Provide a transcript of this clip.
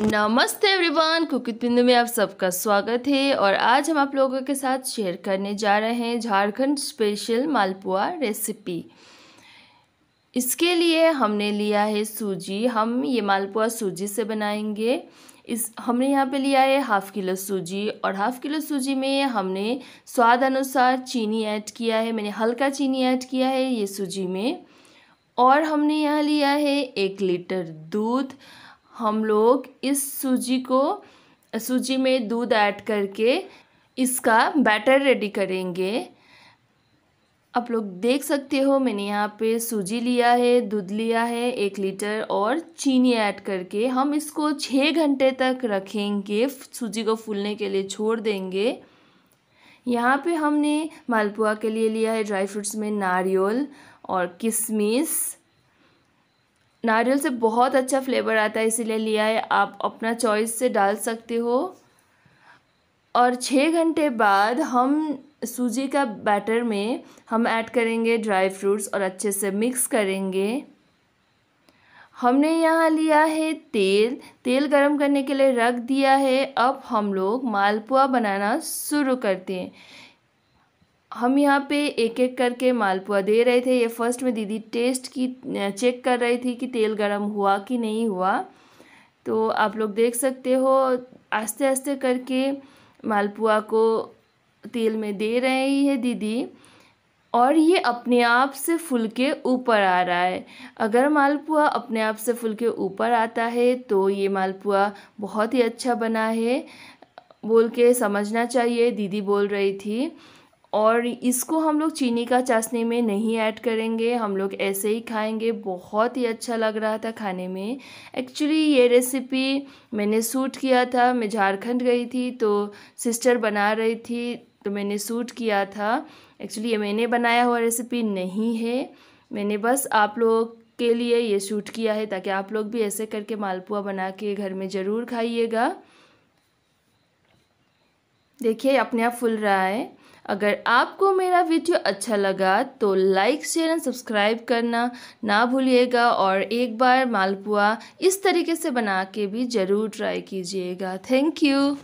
नमस्ते एवरीवन कुकित बिंदु में आप सबका स्वागत है और आज हम आप लोगों के साथ शेयर करने जा रहे हैं झारखंड स्पेशल मालपुआ रेसिपी इसके लिए हमने लिया है सूजी हम ये मालपुआ सूजी से बनाएंगे इस हमने यहाँ पे लिया है हाफ़ किलो सूजी और हाफ़ किलो सूजी में हमने स्वाद अनुसार चीनी ऐड किया है मैंने हल्का चीनी ऐड किया है ये सूजी में और हमने यहाँ लिया है एक लीटर दूध हम लोग इस सूजी को सूजी में दूध ऐड करके इसका बैटर रेडी करेंगे आप लोग देख सकते हो मैंने यहाँ पे सूजी लिया है दूध लिया है एक लीटर और चीनी ऐड करके हम इसको छः घंटे तक रखेंगे सूजी को फूलने के लिए छोड़ देंगे यहाँ पे हमने मालपुआ के लिए लिया है ड्राई फ्रूट्स में नारियल और किशमिश नारियल से बहुत अच्छा फ्लेवर आता है इसीलिए लिया है आप अपना चॉइस से डाल सकते हो और छः घंटे बाद हम सूजी का बैटर में हम ऐड करेंगे ड्राई फ्रूट्स और अच्छे से मिक्स करेंगे हमने यहाँ लिया है तेल तेल गरम करने के लिए रख दिया है अब हम लोग मालपुआ बनाना शुरू करते हैं हम यहाँ पे एक एक करके मालपुआ दे रहे थे ये फर्स्ट में दीदी टेस्ट की चेक कर रही थी कि तेल गरम हुआ कि नहीं हुआ तो आप लोग देख सकते हो आस्ते आस्ते करके मालपुआ को तेल में दे रही है दीदी और ये अपने आप से फुल के ऊपर आ रहा है अगर मालपुआ अपने आप से फुल के ऊपर आता है तो ये मालपुआ बहुत ही अच्छा बना है बोल के समझना चाहिए दीदी बोल रही थी और इसको हम लोग चीनी का चाशनी में नहीं ऐड करेंगे हम लोग ऐसे ही खाएंगे बहुत ही अच्छा लग रहा था खाने में एक्चुअली ये रेसिपी मैंने सूट किया था मैं झारखंड गई थी तो सिस्टर बना रही थी तो मैंने सूट किया था एक्चुअली ये मैंने बनाया हुआ रेसिपी नहीं है मैंने बस आप लोग के लिए ये शूट किया है ताकि आप लोग भी ऐसे करके मालपुआ बना के घर में ज़रूर खाइएगा देखिए अपने आप फुल रहा है अगर आपको मेरा वीडियो अच्छा लगा तो लाइक शेयर एंड सब्सक्राइब करना ना भूलिएगा और एक बार मालपुआ इस तरीके से बना के भी ज़रूर ट्राई कीजिएगा थैंक यू